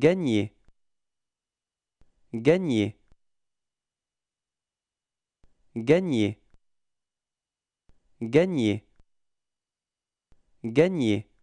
Gagner. Gagner. Gagner. Gagner. Gagner.